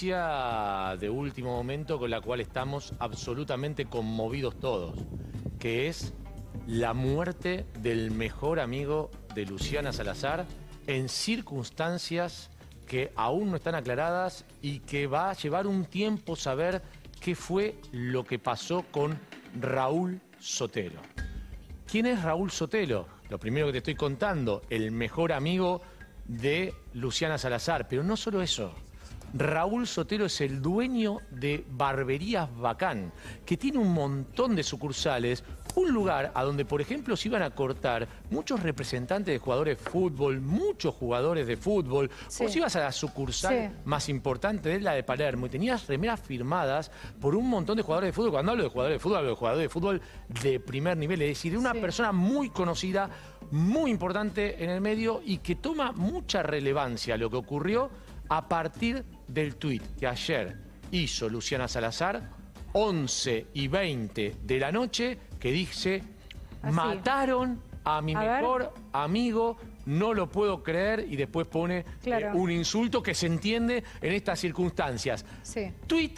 de último momento con la cual estamos absolutamente conmovidos todos, que es la muerte del mejor amigo de Luciana Salazar en circunstancias que aún no están aclaradas y que va a llevar un tiempo saber qué fue lo que pasó con Raúl Sotelo. ¿Quién es Raúl Sotelo? Lo primero que te estoy contando, el mejor amigo de Luciana Salazar, pero no solo eso Raúl Sotero es el dueño de Barberías Bacán, que tiene un montón de sucursales, un lugar a donde, por ejemplo, se iban a cortar muchos representantes de jugadores de fútbol, muchos jugadores de fútbol. o si ibas a la sucursal más importante de la de Palermo y tenías remeras firmadas por un montón de jugadores de fútbol. Cuando hablo de jugadores de fútbol, hablo de jugadores de fútbol de primer nivel, es decir, de una persona muy conocida, muy importante en el medio y que toma mucha relevancia lo que ocurrió a partir del tuit que ayer hizo Luciana Salazar, 11 y 20 de la noche, que dice, mataron a mi mejor amigo, no lo puedo creer, y después pone eh, un insulto que se entiende en estas circunstancias. Sí. Tweet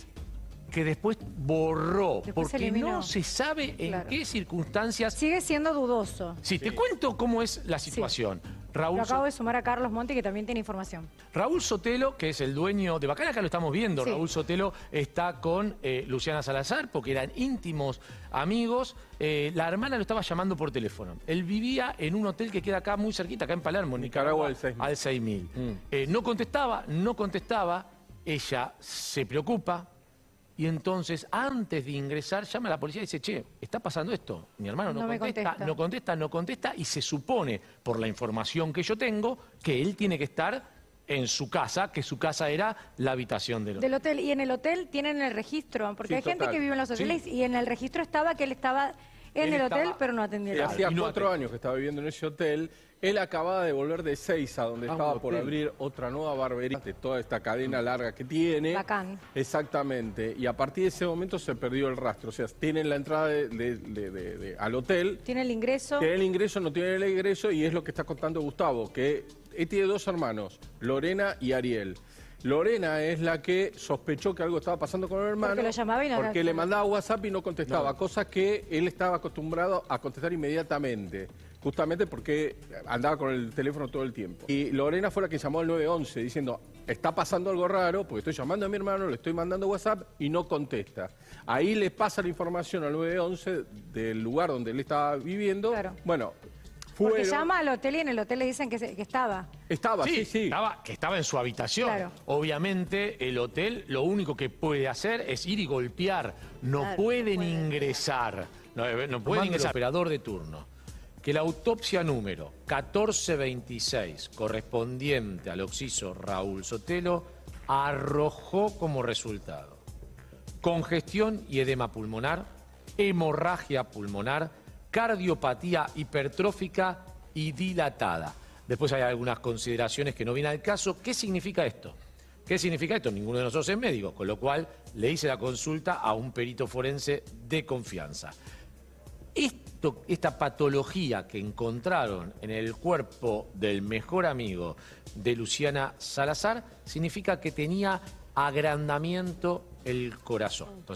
que después borró, porque no se sabe en qué circunstancias... Sigue siendo dudoso. Sí, te cuento cómo es la situación acabo de sumar a Carlos Monte que también tiene información. Raúl Sotelo, que es el dueño de Bacana, acá lo estamos viendo. Raúl Sotelo está con eh, Luciana Salazar, porque eran íntimos amigos. Eh, la hermana lo estaba llamando por teléfono. Él vivía en un hotel que queda acá muy cerquita, acá en Palermo, Nicaragua, Nicaragua al 6000. Al 6000. no contestaba, no contestaba. Ella se preocupa, y entonces, antes de ingresar, llama a la policía y dice, che, está pasando esto. Mi hermano no, contesta, no contesta, no contesta, y se supone, por la información que yo tengo, que él tiene que estar en su casa, que su casa era la habitación del hotel. Del hotel. Y en el hotel tienen el registro, porque hay gente que vive en los hoteles y en el registro estaba que él estaba en el hotel, pero no atendía atendieron. Hacía cuatro años que estaba viviendo en ese hotel. Él acababa de volver de Seiza, donde estaba por abrir otra nueva barbería de toda esta cadena larga que tiene. Bacán. Exactamente. Y a partir de ese momento se perdió el rastro. O sea, tienen la entrada al hotel. Tiene el ingreso. Tiene el ingreso, no tiene el ingreso, y es lo que está contando Gustavo, que él eh, tiene dos hermanos, Lorena y Ariel. Lorena es la que sospechó que algo estaba pasando con el hermano. Porque le mandaba WhatsApp y no contestaba, cosas que él estaba acostumbrado a contestar inmediatamente. Justamente porque andaba con el teléfono todo el tiempo. Y Lorena fue la que llamó al 911 diciendo, está pasando algo raro, porque estoy llamando a mi hermano, le estoy mandando WhatsApp y no contesta. Ahí le pasa la información al 911 del lugar donde él estaba viviendo. Claro. Bueno, porque llama al hotel y en el hotel le dicen que, estaba. Estaba, sí, sí. que estaba en su habitación. Obviamente, el hotel lo único que puede hacer es ir y golpear. No pueden ingresar. No, eh, pueden ingresar. El operador de turno. Que la autopsia número 1426, correspondiente al oxiso Raúl Sotelo, arrojó como resultado congestión y edema pulmonar, hemorragia pulmonar, cardiopatía hipertrófica y dilatada. Después hay algunas consideraciones que no vienen al caso. ¿Qué significa esto? ¿Qué significa esto? Ninguno de nosotros es médico, con lo cual le hice la consulta a un perito forense de confianza. Esto, esta patología que encontraron en el cuerpo del mejor amigo de Luciana Salazar significa que tenía agrandamiento el corazón.